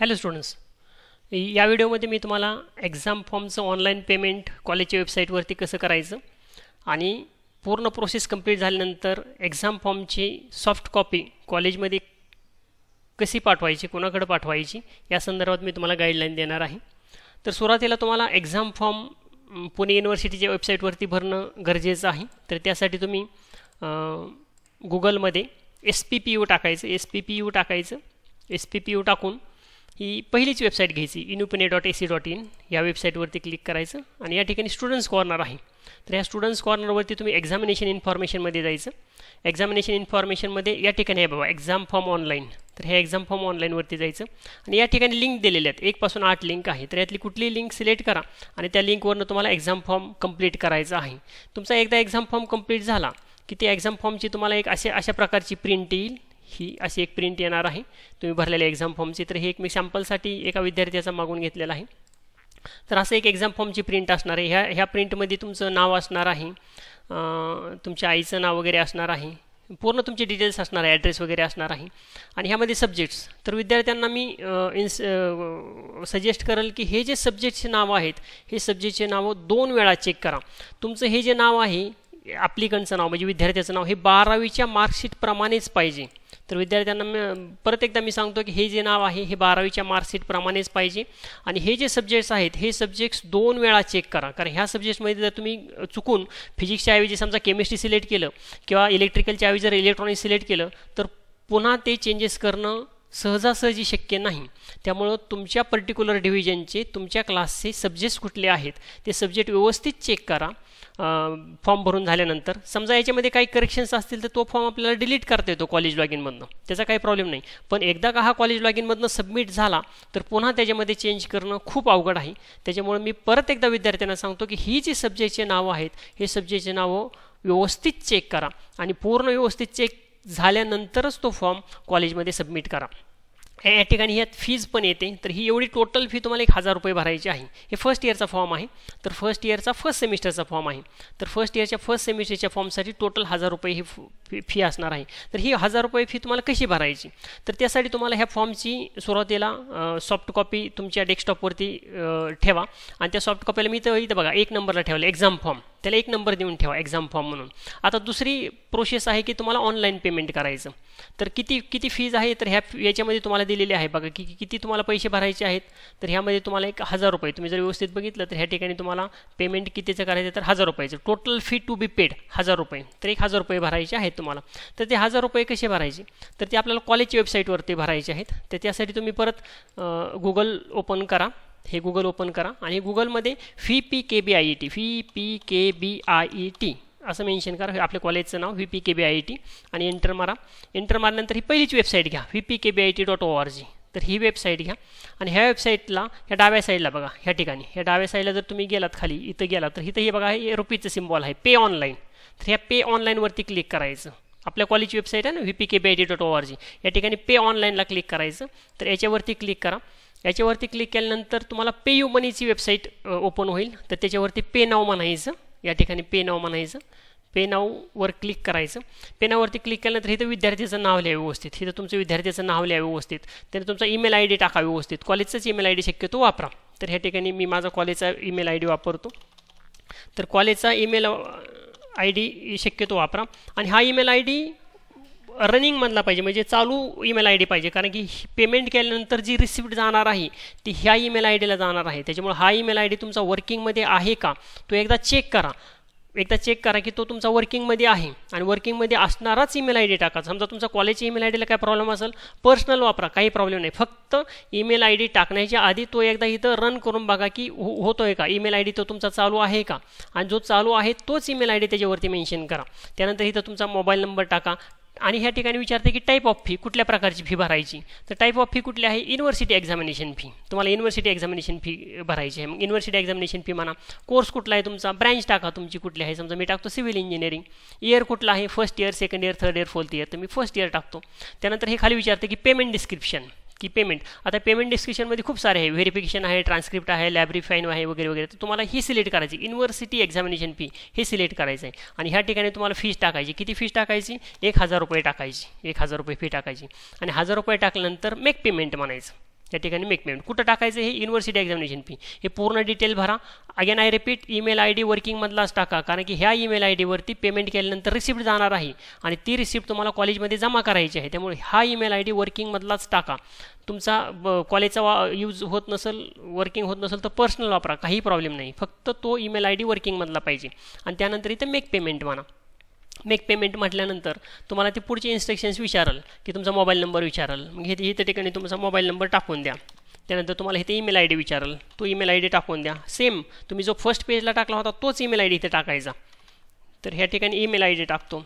Hello students या व्हिडिओमध्ये मी तुम्हाला एक्झाम फॉर्मचं ऑनलाईन पेमेंट कॉलेजच्या वेबसाईटवरती कसं करायचं आणि पूर्ण प्रोसेस कम्प्लीट झाल्यानंतर एक्झाम फॉर्मची सॉफ्ट कॉपी कॉलेजमध्ये कशी पाठवायची कोणाकडे पाठवायची या संदर्भात मी तुम्हाला गाईडलाईन देणार आहे तर सुरुवातीला तुम्हाला एक्झाम फॉर्म पुणे युनिव्हर्सिटीच्या वेबसाईटवरती भरणं गरजेचं आहे तर त्यासाठी तुम्ही गुगलमध्ये एस पी पी यू टाकायचं एस पी पी यू टाकायचं एस पी पी यू टाकून ही पहिलीच वेबसाईट घ्यायची इनू dot A C dot in या वेबसाईटवरती क्लिक करायचं आणि या ठिकाणी स्टुडंट्स कॉर्नर आहे तर ह्या स्टुडंट्स कॉर्नरवरती तुम्ही एक्झामिनेशन इन्फॉर्मेशनमध्ये जायचं एक्झामिनेशन इन्फॉर्मेशनमध्ये या ठिकाणी आहे बाबा एक्झाम फॉर्म ऑनलाईन तर हे एक्झाम फॉर्म ऑनलाईनवरती जायचं आणि या ठिकाणी लिंक दिलेल्या आहेत एकपासून आठ लिंक आहे तर यातली कुठली लिंक सिलेक्ट करा आणि त्या लिंकवरनं तुम्हाला एक्झाम फॉर्म कंप्लीट करायचा आहे तुमचा एकदा एक्झाम फॉर्म कंप्लीट झाला की ते एक्झाम फॉर्मची तुम्हाला एक असे अशा प्रकारची प्रिंट येईल ही अशी एक प्रिंट येणार आहे तुम्ही भरलेल्या एक्झाम फॉर्मची तर हे एक मी सॅम्पलसाठी एका विद्यार्थ्याचा मागून घेतलेला आहे तर असं एक एक्झाम फॉर्मची प्रिंट असणार आहे ह्या ह्या प्रिंटमध्ये तुमचं नाव असणार आहे तुमच्या आईचं नाव वगैरे असणार आहे पूर्ण तुमचे डिटेल्स असणार आहे ॲड्रेस वगैरे असणार आहे आणि ह्यामध्ये सब्जेक्ट्स तर विद्यार्थ्यांना मी इन्स सजेस्ट करेल की हे जे सब्जेक्टचे नावं आहेत हे सब्जेक्टचे नावं दोन वेळा चेक करा तुमचं हे जे नाव आहे ॲप्लिकंटचं नाव म्हणजे विद्यार्थ्याचं नाव हे बारावीच्या मार्कशीटप्रमाणेच पाहिजे तर विद्यार्थ्यांना परत एकदा मी सांगतो की हे जे नाव आहे हे बारावीच्या मार्कशीटप्रमाणेच पाहिजे आणि हे जे सब्जेक्ट्स आहेत हे सब्जेक्ट्स दोन वेळा चेक करा कारण ह्या सब्जेक्ट्समध्ये जर तुम्ही चुकून फिजिक्सच्या ऐवजी समजा केमिस्ट्री सिलेक्ट केलं किंवा इलेक्ट्रिकलच्या ऐवजी जर इलेक्ट्रॉनिक्स सिलेक्ट केलं तर पुन्हा ते चेंजेस करणं सहजासहजी शक्य नाही त्यामुळं तुमच्या पर्टिक्युलर डिव्हिजनचे तुमच्या क्लासचे सब्जेक्ट्स कुठले आहेत ते सब्जेक्ट व्यवस्थित चेक करा फॉर्म भरून झाल्यानंतर समजा याच्यामध्ये काही करेक्शन्स असतील तर तो फॉर्म आपल्याला डिलीट करता येतो कॉलेज लॉग इनमधनं त्याचा काही प्रॉब्लेम नाही पण एकदा का हा कॉलेज लॉग इनमधनं सबमिट झाला तर पुन्हा त्याच्यामध्ये चेंज करणं खूप अवघड आहे त्याच्यामुळे मी परत एकदा विद्यार्थ्यांना सांगतो की ही जी सब्जेक्टचे नावं आहेत हे सब्जेक्टचे नावं व्यवस्थित चेक करा आणि पूर्ण व्यवस्थित चेक झाल्यानंतरच तो फॉर्म कॉलेजमध्ये सबमिट करा या ठिकाणी ह्यात फीज पण येते तर ही एवढी टोटल फी तुम्हाला एक हजार रुपये भरायची आहे हे फर्स्ट इयरचा फॉर्म आहे तर फर्स्ट इयरचा फर्स्ट सेमिस्टरचा फॉर्म आहे तर फर्स्ट इयरच्या फर्स्ट सेमिस्टरच्या फॉर्मसाठी टोटल हजार रुपये ही फी फी असणार आहे तर ही हजार रुपये फी तुम्हाला कशी भरायची तर त्यासाठी तुम्हाला ह्या फॉर्मची सुरुवातीला सॉफ्ट कॉपी तुमच्या डेस्कटॉपवरती ठेवा आणि त्या सॉफ्ट कॉपीला मी तर इथं बघा एक नंबरला ठेवलं एक्झाम फॉर्म त्याला एक नंबर देऊन ठेवा एक्झाम फॉर्म म्हणून आता दुसरी प्रोसेस आहे की तुम्हाला ऑनलाईन पेमेंट करायचं तर किती किती फीज आहे तर ह्या याच्यामध्ये तुम्हाला दिलेली आहे बघा की किती तुम्हाला पैसे भरायचे आहेत तर ह्यामध्ये तुम्हाला एक हजार रुपये तुम्ही जर व्यवस्थित बघितलं तर ह्या ठिकाणी तुम्हाला पेमेंट कितीचं करायचं तर हजार रुपयाचं total fee to be paid हजार रुपये तर एक हजार रुपये भरायचे आहेत तुम्हाला तर ते हजार रुपये कसे भरायचे तर ते आपल्याला कॉलेजची वेबसाईटवरती भरायचे आहेत तर त्यासाठी तुम्ही परत गुगल ओपन करा हे गुगल ओपन करा आणि गुगलमध्ये V P K B I E T V P K B I E T असं मेन्शन करा आपल्या कॉलेजचं नाव V P K B I E T आणि एंटर मारा एंटर मारल्यानंतर ही पहिलीच वेबसाईट घ्या V P K B I T dot O R G तर ही वेबसाईट घ्या आणि ह्या वेबसाईटला ह्या डाव्या साईडला बघा ह्या ठिकाणी ह्या डाव्या साईडला जर तुम्ही गेलात खाली इथं गेलात तर इथं हे बघा हे रुपीचं सिम्बॉल आहे पे ऑनलाईन तर ह्या पे ऑनलाईनवरती क्लिक करायचं आपल्या कॉलेजची वेबसाईट आहे ना V P K B I dot O R G या ठिकाणी पे ऑनलाईनला क्लिक करायचं तर याच्यावरती क्लिक करा याच्यावरती क्लिक केल्यानंतर तुम्हाला पे यू मनीची वेबसाईट ओपन होईल तर त्याच्यावरती पे नाव म्हणायचं या ठिकाणी पे नाव म्हणायचं पे नाववर क्लिक करायचं पे नाववरती क्लिक केल्यानंतर इथं विद्यार्थ्याचं नाव लिहा व्यवस्थित इथं तुमचं विद्यार्थ्याचं नाव लिहा व्यवस्थित त्याने तुमचा ईमेल आय डी टाका व्यवस्थित कॉलेजचाच ईमेल आय डी शक्यतो वापरा तर ह्या ठिकाणी मी माझा कॉलेजचा ईमेल आय डी वापरतो तर कॉलेजचा ईमेल आय डी शक्यतो वापरा आणि हा ईमेल आय डी रनिंगमधला पाहिजे म्हणजे चालू ईमेल आय डी पाहिजे कारण की पेमेंट केल्यानंतर जी रिसिप्ट जाणार आहे ती ह्या ईमेल आय डीला जाणार आहे त्याच्यामुळे हा ईमेल आय डी तुमचा वर्किंगमध्ये आहे का तो एकदा चेक करा एकदा चेक करा की तो तुमचा वर्किंगमध्ये आहे आणि वर्किंगमध्ये असणाराच ईमेल आय डी टाका समजा तुमचा कॉलेजची ईमेल आय डीला काय प्रॉब्लेम असेल पर्सनल वापरा काही प्रॉब्लेम नाही फक्त ईमेल आय डी टाकण्याच्या आधी तो एकदा इथं रन करून बघा की हो होतो आहे का ईमेल आय डी तो तुमचा चालू आहे का आणि जो चालू आहे तोच ईमेल आय डी त्याच्यावरती मेन्शन करा त्यानंतर इथं तुमचा मोबाईल नंबर टाका आणि ह्या ठिकाणी विचारते की टाईप ऑफ फी कुठल्या प्रकारची फी भरायची तर टाईप ऑफ फी कुठली आहे युनिव्हर्सिटी एक्झामिनेशन फी तुम्हाला युनिव्हर्सिटी एक्झामिनेशन फी भरायची आहे मग युनिव्हर्सिटी एक्झामिनेशन फी म्हणा कोर्स कुठला आहे तुमचा ब्रँच टाका तुमची कुठली आहे समजा मी टाकतो सिव्हिल इंजिनिअरिंग इयर कुठला आहे first year second year third year fourth year तर मी फर्स्ट इयर टाकतो त्यानंतर हे खाली विचारते की पेमेंट डिस्क्रिप्शन की पेमेंट आता पेमेंट डिस्क्रिप्शनमध्ये खूप सारे आहे व्हेरिफिकेशन आहे ट्रान्स्क्रिप्ट आहे लायब्ररी फाईन आहे वगैरे वगैरे तर तुम्हाला ही सिलेक्ट करायची युनिव्हर्सिटी एक्झामिनेशन फी हे सिलेक्ट करायचं आहे आणि ह्या ठिकाणी तुम्हाला फीज टाकायची किती फीज टाकायची एक हजार रुपये टाकायची एक हजार रुपये फी टाकायची आणि हजार रुपये टाकल्यानंतर मेक पेमेंट म्हणायचं या ठिकाणी मेक पेमेंट कुठं टाकायचं हे युनिव्हर्सिटी एक्झामिनेशन फी हे पूर्ण डिटेल भरा again I repeat email I D वर्किंगमधलाच टाका कारण की ह्या ईमेल आय डीवरती पेमेंट केल्यानंतर रिसिप्ट जाणार आहे आणि ती रिसिप्ट तुम्हाला कॉलेजमध्ये जमा करायची आहे त्यामुळे हा ईमेल आय डी वर्किंगमधलाच टाका तुमचा कॉलेजचा वा यूज होत नसेल वर्किंग होत नसेल तर पर्सनल वापरा काही प्रॉब्लेम नाही फक्त तो ईमेल आय डी वर्किंगमधला पाहिजे आणि त्यानंतर इथं मेक पेमेंट म्हणा मेक पेमेंट म्हटल्यानंतर तुम्हाला ते पुढचे इन्स्ट्रक्शन्स विचाराल की तुमचा मोबाईल नंबर विचाराल मग हे इथे ठिकाणी तुमचा मोबाईल नंबर टाकून द्या त्यानंतर तुम्हाला इथे ईमेल आय डी विचाराल तो ईमेल आय डी टाकून द्या सेम तुम्ही जो फर्स्ट पेजला टाकला होता तोच ईमेल आय डी इथे टाकायचा तर ह्या ठिकाणी ईमेल आय डी टाकतो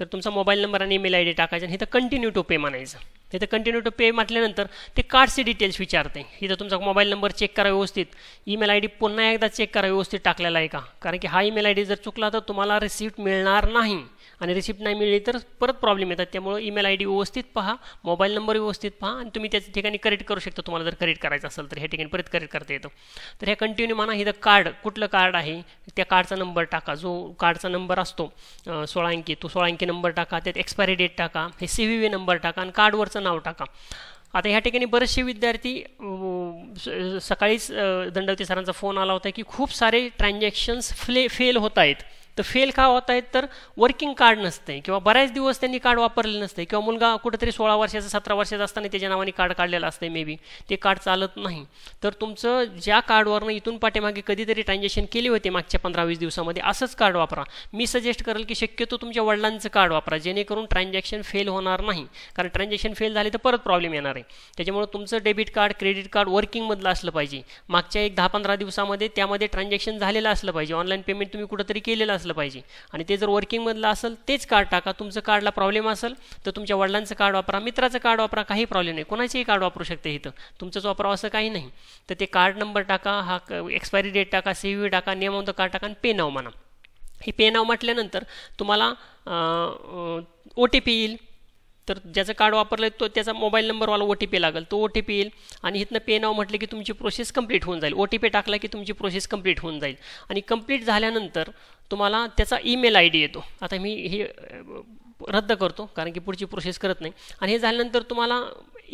तर तुमचा मोबाईल नंबर आणि ईमेल आय डी टाकायचा आणि इथं कंटिन्यू टू पे म्हणायचं इथं कंटिन्यू टू पे म्हटल्यानंतर ते कार्डचे डिटेल्स विचारते इथं तुमचा मोबाईल नंबर चेक करा व्यवस्थित ईमेल आय डी पुन्हा एकदा चेक करा व्यवस्थित टाकलेला आहे का कारण की हा ईमेल आय डी जर चुकला तर तुम्हाला रिसिप्ट मिळणार नाही आणि रिसिप्ट नाही मिळली तर परत प्रॉब्लेम येतात त्यामुळे ईमेल आय डी व्यवस्थित पहा मोबाईल नंबर व्यवस्थित पहा आणि तुम्ही त्याच्या ठिकाणी करेक्ट करू शकता तुम्हाला जर करेक्ट करायचं असेल तर ह्या ठिकाणी परत करेक्ट करता येतं तर हे कंटिन्यू म्हणा इथं कार्ड कुठलं कार्ड आहे त्या कार्डचा नंबर टाका जो कार्डचा नंबर असतो सोळा अंकी तो सोळा अंकी नंबर टाका त्यात एक्सपायरी डेट टाका हे सी व्ही नंबर टाका आणि कार्डवरचा नाव टाका आता ह्या ठिकाणी बरेचसे विद्यार्थी सकाळीच दंडवती सरांचा फोन आला होता की खूप सारे ट्रान्झॅक्शन्स फेल होत आहेत तर फेल का होत आहेत तर वर्किंग कार्ड नसते किंवा बऱ्याच दिवस त्यांनी कार्ड वापरले नसते किंवा मुलगा कुठेतरी सोळा वर्षाचा सतरा वर्षाचा असताना त्याच्या नावाने कार्ड काढलेलं आहे मे बी ते कार्ड चालत नाही तर तुमचं ज्या कार्डवरनं इथून पाठीमागे कधीतरी ट्रान्झॅक्शन केली होती मागच्या पंधरा वीस दिवसामध्ये असंच कार्ड वापरा मी सजेस्ट करेल की शक्यतो तुमच्या वडिलांचं कार्ड वापरा जेणेकरून ट्रान्झॅक्शन फेल होणार नाही कारण ट्रान्झॅक्शन फेल झाले तर परत प्रॉब्लेम येणार आहे त्याच्यामुळे तुमचं डेबिट कार्ड क्रेडिट कार्ड वर्किंगमधलं असलं पाहिजे मागच्या एक दहा पंधरा दिवसामध्ये त्यामध्ये ट्रान्झॅक्शन झालेलं असलं पाहिजे ऑनलाईन पेमेंट तुम्ही कुठंतरी केलेलं असलं असलं पाहिजे आणि ते जर वर्किंगमधलं असेल तेच कार्ड टाका तुमचं कार्डला प्रॉब्लेम असेल तर तुमच्या वडिलांचं कार्ड वापरा मित्राचं कार्ड वापरा काही प्रॉब्लेम नाही कोणाचेही कार्ड वापरू शकते इथं तुमचंच वापरावं असं काही नाही तर ते कार्ड नंबर टाका हा एक्सपायरी डेट टाका सी व्ही टाका नेम ऑफ द कार्ड टाका आणि पे नाव म्हणा हे पे नाव म्हटल्यानंतर तुम्हाला ओ टी पी येईल तर ज्याचं कार्ड वापरलं तो त्याचा मोबाईल नंबरवाला ओ टी पी लागेल तो ओ टी पी येईल आणि इथनं पे नाव म्हटलं की तुमची प्रोसेस कंप्लीट होऊन जाईल ओ टी पी टाकला की तुमची प्रोसेस कंप्लीट होऊन जाईल आणि कंप्लीट झाल्यानंतर तुम्हाला त्याचा ईमेल आय डी येतो आता मी हे रद्द करतो कारण की पुढची प्रोसेस करत नाही आणि हे झाल्यानंतर तुम्हाला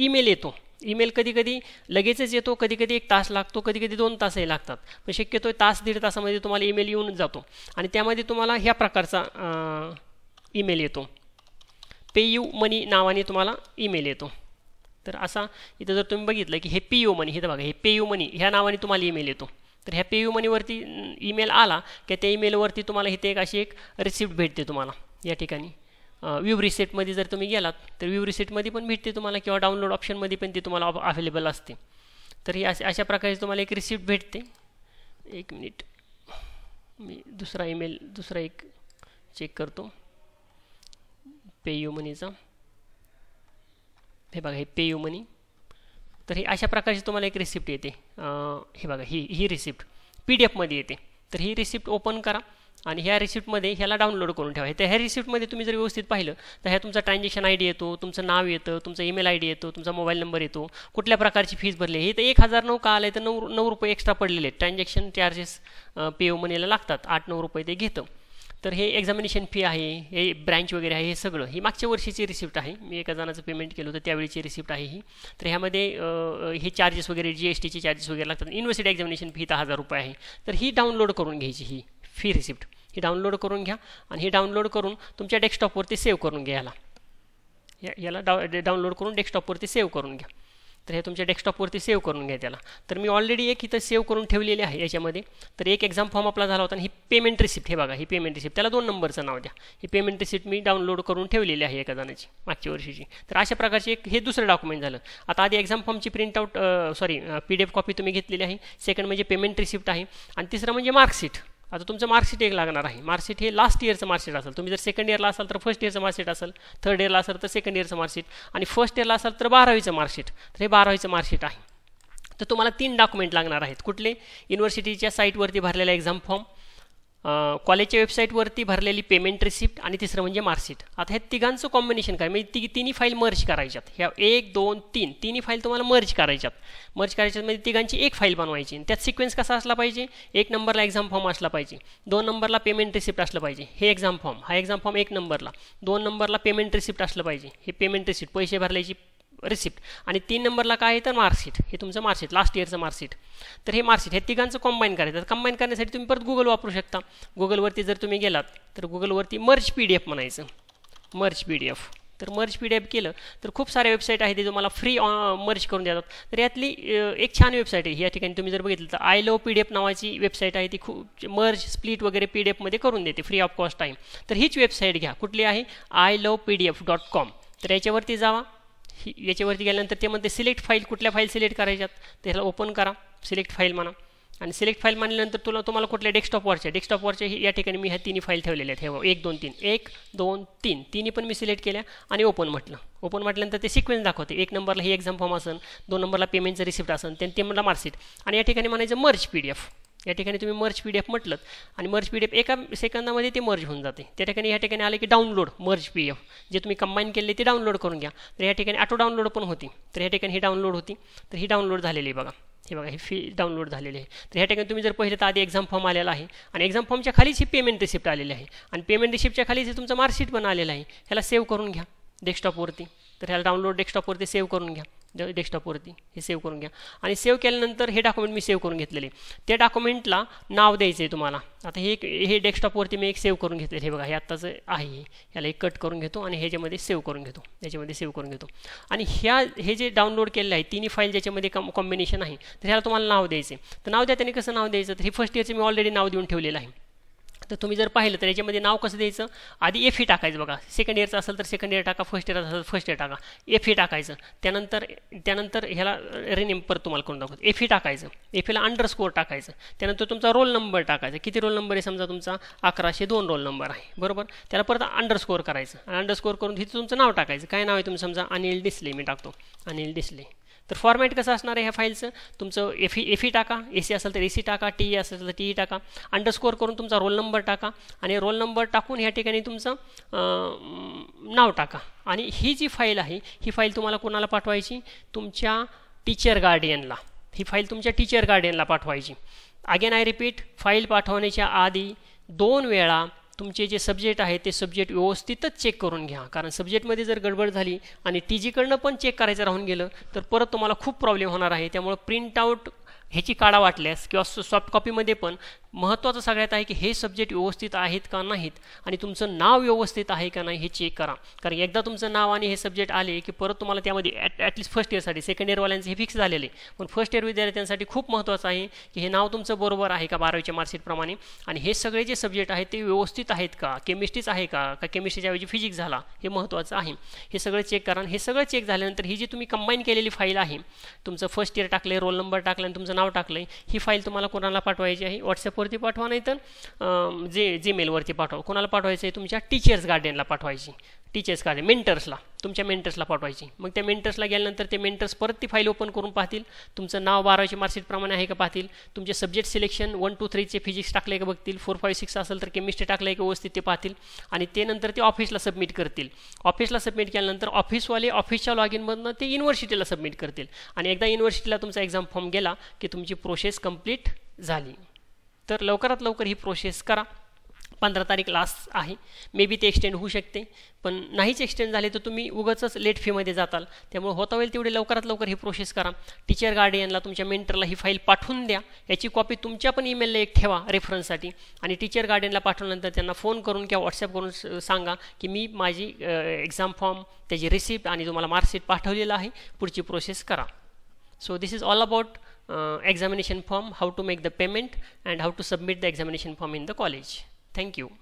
ईमेल येतो ईमेल कधी कधी लगेचच येतो कधी कधी एक तास लागतो कधी कधी दोन तासही लागतात पण शक्यतो तास दीड तासामध्ये तुम्हाला ईमेल येऊन जातो आणि त्यामध्ये तुम्हाला ह्या प्रकारचा ईमेल येतो पे यू मनी नावाने तुम्हाला ईमेल येतो तर असा इथं जर तुम्ही बघितलं की हे पी यू मनी हे बघा हे पेयू मनी ह्या नावाने तुम्हाला ईमेल येतो तर ह्या पेयू मनीवरती ईमेल आला की त्या ईमेलवरती तुम्हाला इथे एक अशी एक रिसिप्ट भेटते तुम्हाला या ठिकाणी व्यू रिसेटमध्ये जर तुम्ही गेलात तर व्यू रिसेटमध्ये पण भेटते तुम्हाला किंवा डाउनलोड ऑप्शनमध्ये पण ती तुम्हाला अवेलेबल असते तर ही अशा प्रकारे तुम्हाला एक रिसिप्ट भेटते एक मिनिट मी दुसरा ईमेल दुसरा एक चेक करतो पेयू मनीचा हे बघा हे पेयू मनी तर ही अशा प्रकारची तुम्हाला एक रिसिप्ट येते हे बघा ही ही रिसिप्ट पी डी एफमध्ये येते तर ही रिसिप्ट ओपन करा आणि ह्या रिसिप्टमध्ये ह्याला डाउनलोड करून ठेवा तर ह्या रिसिप्टमध्ये तुम्ही जर व्यवस्थित पाहिलं तर ह्या तुमचा ट्रान्झॅक्शन आय डी येतो तुमचं नाव येतं तुमचा ईमेल आय डी येतो तुमचा मोबाईल नंबर येतो कुठल्या प्रकारची फीज भरली हे तर एक हजार नऊ का आलं तर नऊ नऊ रुपये एक्स्ट्रा पडलेले आहेत ट्रान्झॅक्शन चार्जेस पे मनीला लागतात आठ नऊ रुपये ते घेतं तर हे एक्झामिनेशन फी आहे हे ब्रँच वगैरे आहे हे सगळं ही मागच्या वर्षीची रिसिप्ट आहे मी एका जणाचं पेमेंट केलं होतं त्यावेळीची रिसिप्ट आहे ही तर ह्यामध्ये हे चार्जेस वगैरे जी एस टीचे चार्जेस वगैरे लागतात युनिव्हर्सिटी एक्झामिनेशन फी दहा हजार रुपये आहे तर ही डाउनलोड करून घ्यायची ही फी रिसिप्ट ही डाउनलोड करून घ्या आणि हे डाउनलोड करून तुमच्या डेस्कटॉपवरती सेव्ह करून घ्या याला याला डाउनलोड करून डेस्कटॉपवरती सेव्ह करून घ्या तर हे तुमच्या डेस्कटॉपवरती सेव्ह करून घ्या त्याला तर मी ऑलरेडी एक इथं सेव्ह करून ठेवलेली आहे याच्यामध्ये तर एक एक्झाम फॉर्म आपला झाला होता आणि ही पेमेंट रिसिप्ट हे बघा ही पेमेंट रिसिप्ट त्याला दोन नंबरचं नाव द्या ही पेमेंट रिसिप्ट मी डाउनलोड करून ठेवलेली आहे एका जणाची मागच्या वर्षीची तर अशा प्रकारची एक हे दुसरं डॉक्युमेंट झालं आता आधी एक्झाम फॉर्मची print out sorry P copy तुम्ही घेतलेली आहे सेकंड म्हणजे पेमेंट रिसिप्ट आहे आणि तिसरं म्हणजे मार्कशीट आता तुमचं मार्कशीट एक लागणार आहे मार्कशीट हे लास्ट इयरचं मार्कशीट असेल तुम्ही जर सेकंड इयरला असाल तर फर्स्ट इयरचं मार्कशीट असेल थर्ड इयरला असेल तर सेकंड इयरचं मार्कशीट आणि फर्स्ट इयरला असाल तर बारावीचं मार्कशीट तर हे बारावीचं मार्कशीट आहे तर तुम्हाला तीन डॉक्युमेंट लागणार आहेत कुठले युनिव्हर्सिटीच्या साईटवरती भरलेला एक्झाम फॉर्म कॉलेजच्या वेबसाईटवरती भरलेली पेमेंट रिसिप्ट आणि तिसरं म्हणजे मार्कशीट आता हे तिघांचं कॉम्बिनेशन काय म्हणजे ती तिन्ही फाईल मर्ज करायच्यात ह्या एक दोन तीन तिन्ही फाईल तुम्हाला मर्ज करायच्यात मर्ज करायच्यात म्हणजे तिघांची एक फाईल बनवायची त्यात सिक्वेन्स कसा असला पाहिजे एक नंबरला एक्झाम फॉर्म असला पाहिजे दोन नंबरला पेमेंट रिसिप्ट असलं पाहिजे हे एक्झाम फॉर्म हा एक्झाम फॉर्म एक नंबरला दोन नंबरला पेमेंट रिसिप्ट असलं पाहिजे हे पेमेंट रिसिप्ट पैसे भरल्याची रिसिप्ट आणि तीन नंबरला काय आहे तर मार्कशीट हे तुमचं मार्कशीट लास्ट इयरचं मार्कशीट तर हे मार्कशीट हे तिघांचं कंबाईन करायचं तर कंबाईन करण्यासाठी तुम्ही परत गुगल वापरू शकता गुगलवरती जर तुम्ही गेलात तर गुगलवरती मर्च पी डी एफ म्हणायचं मर्च पी डी एफ तर मर्च पी डी एफ केलं तर खूप साऱ्या वेबसाईट आहेत ते तुम्हाला फ्री मर्ज करून देतात तर यातली एक छान वेबसाईट आहे या ठिकाणी तुम्ही जर बघितलं तर I love P D F नावाची वेबसाईट आहे ती खूप मर्ज स्प्लिट वगैरे पी डी एफमध्ये करून देते फ्री ऑफ कॉस्ट आहे तर हीच वेबसाईट घ्या कुठली आहे I love P D F dot com तर याच्यावरती जावा ही याच्यावरती गेल्यानंतर ते म्हणते सिलेक्ट फाईल कुठल्या फाईल सिलेक्ट करायच्यात त्याला ओपन करा सिलेक्ट फाईल म्हणा आणि सिलेक्ट फाईल मानल्यानंतर तुला तुम्हाला कुठल्या डेस्कटॉपवरच्या ही या ठिकाणी मी ह्या तिन्ही फाईल ठेवलेल्या आहेत हे एक दोन तीन एक दोन तीन तिन्ही पण मी सिलेक्ट केल्या आणि ओपन म्हटलं ओपन म्हटल्यानंतर ते सिक्वेन्स दाखवते एक नंबरला ही एक्झाम फॉर्म असेल दोन नंबरला पेमेंटचं रिसिप्ट असेल त्यांनी ते मला मार्कशीट आणि या ठिकाणी म्हणायचं मर्च पी या ठिकाणी तुम्ही मर्ज पी डी एफ म्हटलं आणि मर्ज पी डी एफ एका सेकंदामध्ये ते मर्ज होऊन जाते त्या ठिकाणी या ठिकाणी आले की डाउनलोड मर्ज पी एफ जे तुम्ही कंबाईन केले ते डाउनलोड करून घ्या तर या ठिकाणी ऑटो डाउनलोड पण होती तर या ठिकाणी ही डाउनलोड होती तर ही डाउनलोड झालेली आहे बघा हे बघा हे फी डाउनलोड झालेली आहे तर ह्या ठिकाणी तुम्ही जर पहिले तर आधी एक्झाम फॉर्म आलेला आहे आणि एक्झाम फॉर्मच्या खालीच ही पेमेंट रिसिप्ट आलेली आहे आणि पेमेंट रिसिप्टच्या खालीच हे तुमचं मार्कशीट पण आलेलं आहे ह्याला सेव्ह करून घ्या डेस्कटॉपवरती तर ह्याला डाउनलोड डेस्कटॉपवरती सेव्ह करून घ्या डेस्कटॉपवरती हे सेव्ह करून घ्या आणि सेव्ह केल्यानंतर हे डॉक्युमेंट मी सेव्ह करून घेतलेले त्या डॉक्युमेंटला नाव द्यायचं आहे तुम्हाला आता हे हे डेस्कटॉपवरती मी एक सेव्ह करून घेतलेलं हे बघा हे आत्ताचं आहे याला एक कट करून घेतो आणि ह्याच्यामध्ये सेव्ह करून घेतो याच्यामध्ये सेव्ह करून घेतो आणि ह्या हे जे डाउनलोड केलेलं आहे तिन्ही फाईल ज्याच्यामध्ये कम कॉम्बिनेशन आहे तर ह्याला तुम्हाला नाव द्यायचं तर नाव द्या त्याने कसं नाव द्यायचं तर हे फर्स्ट इयरचं मी ऑलरेडी नाव देऊन ठेवलेलं आहे तर तुम्ही जर पाहिलं तर याच्यामध्ये नाव कसं द्यायचं आधी एफ ई टाकायचं बघा सेकंड इयरचं असेल तर सेकंड इयर टाका फर्स्ट इयर असेल फर्स्ट इयर टाका एफ ई टाकायचं त्यानंतर त्यानंतर ह्याला रिनेम परत तुम्हाला करून दाखवतो एफ ई टाकायचं एफ एला अंडरस्कोअर टाकायचं त्यानंतर तुमचा रोल नंबर टाकायचा किती रोल नंबर आहे समजा तुमचा अकराशे दोन रोल नंबर आहे बरोबर त्याला परत अंडरस्कोअर करायचं अंडरस्कोअर करून तिथे तुमचं नाव टाकायचं काय नाव आहे तुम्ही समजा अनिल डिस्ले मी टाकतो अनिल डिस्ले तर फॉर्मॅट कसं असणार आहे ह्या फाईलचं तुमचं एफी एफी e, e टाका ए सी असेल तर ए सी टाका टी ई e असेल तर टी ई टाका अंडरस्कोअर करून तुमचा रोल नंबर टाका आणि रोल नंबर टाकून ह्या ठिकाणी तुमचं नाव टाका आणि ही जी फाईल आहे ही फाईल तुम्हाला कोणाला पाठवायची तुमच्या टीचर गार्डियनला ही फाईल तुमच्या टीचर गार्डियनला पाठवायची अगेन आय रिपीट फाईल पाठवण्याच्या आधी दोन वेळा तुमचे जे सब्जेक्ट आहे ते सब्जेक्ट व्यवस्थितच चेक करून घ्या कारण सब्जेक्टमध्ये जर गडबड झाली आणि टी जीकडनं पण चेक करायचं राहून गेलं तर परत तुम्हाला खूप प्रॉब्लेम होणार आहे त्यामुळं प्रिंट आऊट ह्याची काढा वाटल्यास किंवा सॉफ्ट कॉपीमध्ये पण महत्त्वाचं सगळ्यात आहे की हे सब्जेक्ट व्यवस्थित आहेत का नाहीत आणि तुमचं नाव व्यवस्थित आहे का नाही हे चेक करा कारण एकदा तुमचं नाव आणि हे सब्जेक्ट आले की परत तुम्हाला त्यामध्ये ॲट ॲटलीस्ट फर्स्ट इयरसाठी सेकंड इयरवाल्यांचे हे फिक्स झालेले पण फर्स्ट इयर विद्यार्थ्यांसाठी खूप महत्त्वाचं आहे की हे नाव तुमचं बरोबर आहे का बारावीच्या मार्कशीटप्रमाणे आणि हे सगळे जे सब्जेक्ट आहेत ते व्यवस्थित आहेत का केमिस्ट्रीच आहे का का केमिस्ट्रीच्या ऐवजी फिजिक्स झाला हे महत्त्वाचं आहे हे सगळं चेक करा हे सगळं चेक झाल्यानंतर ही जी तुम्ही कंबाईन केलेली फाईल आहे तुमचं फर्स्ट इयर टाकले रोल नंबर टाकला आणि तुमचं नाव नाव टाकलं आहे ही फाईल तुम्हाला कोणाला पाठवायची आहे व्हॉट्सअपवरती पाठवा नाही तर जे जीमेलवरती पाठवा कोणाला पाठवायचं आहे तुमच्या टीचर्स गार्डनला पाठवायची टीचर्स मेंटर्सला तुमच्या मेंटर्सला पाठवायची मग त्या मेंटर्सला गेल्यानंतर ते मेंटर्स परत ती फाईल ओपन करून पाहतील तुमचं नाव बारावीच्या मार्कशीटप्रमाणे आहे का पाहतील तुमचे सब्जेक्ट सिलेक्शन वन टू थ्रीचे फिजिक्स टाकले का बघतील फोर फाईव्ह सिक्स असेल तर केमिस्ट्री टाकलं का व्यवस्थित ते पाहतील आणि ते नंतर ते ऑफिसला सबमिट करतील ऑफिसला सबमिट केल्यानंतर ऑफिसवाले ऑफिसच्या लॉग इनमधनं ते युनिव्हर्सिटीला सबमिट करतील आणि एकदा युनिव्हर्सिटीला तुमचा एक्झाम फॉर्म गेला की तुमची प्रोसेस कंप्लीट झाली तर लवकरात लवकर ही प्रोसेस करा पंधरा तारीख लास्ट आहे मे बी ते एक्सटेंड होऊ शकते पण नाहीच एक्सटेंड झाले तर तुम्ही उगतच लेट फीमध्ये जाताल त्यामुळे होता होईल तेवढे लवकरात लवकर ही प्रोसेस करा टीचर गार्डियनला तुमच्या मेंटरला ही फाईल पाठवून द्या याची कॉपी तुमच्या पण ईमेलला एक ठेवा रेफरन्ससाठी आणि टीचर गार्डियनला पाठवल्यानंतर त्यांना फोन करून किंवा व्हॉट्सअप करून सांगा की मी माझी एक्झाम फॉर्म त्याची रिसिप्ट आणि तुम्हाला मार्कशीट पाठवलेलं आहे पुढची प्रोसेस करा so this is all about examination form how to make the payment and how to submit the examination form in the college Thank you.